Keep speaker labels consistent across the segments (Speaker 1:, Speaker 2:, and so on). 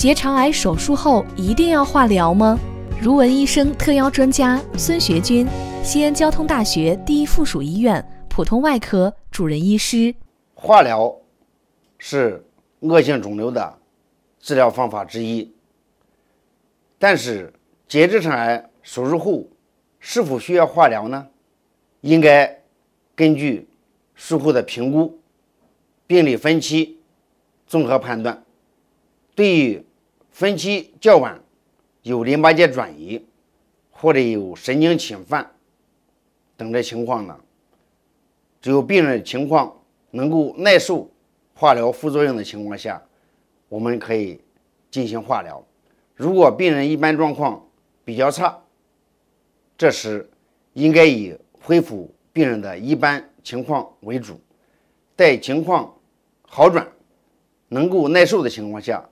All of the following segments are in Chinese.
Speaker 1: 结肠癌手术后一定要化疗吗？如闻医生特邀专家孙学军，西安交通大学第一附属医院普通外科主任医师。
Speaker 2: 化疗是恶性肿瘤的治疗方法之一，但是结直肠癌手术后是否需要化疗呢？应该根据术后的评估、病理分期综合判断。对于分期较晚、有淋巴结转移或者有神经侵犯等的情况呢？只有病人情况能够耐受化疗副作用的情况下，我们可以进行化疗。如果病人一般状况比较差，这时应该以恢复病人的一般情况为主，待情况好转、能够耐受的情况下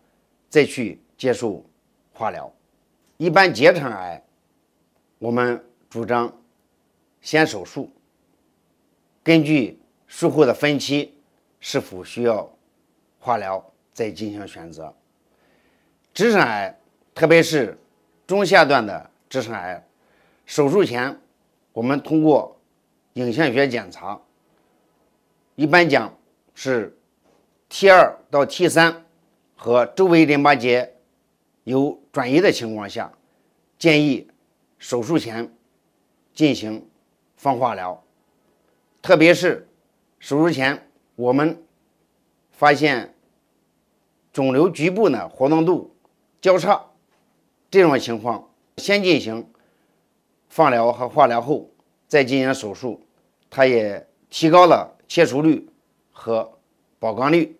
Speaker 2: 再去。接受化疗，一般结肠癌我们主张先手术，根据术后的分期是否需要化疗再进行选择。直肠癌，特别是中下段的直肠癌，手术前我们通过影像学检查，一般讲是 T 二到 T 三和周围淋巴结。有转移的情况下，建议手术前进行放化疗，特别是手术前我们发现肿瘤局部呢活动度较差，这种情况先进行放疗和化疗后，再进行手术，它也提高了切除率和保肝率，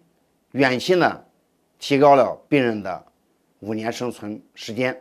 Speaker 2: 远期呢提高了病人的。五年生存时间。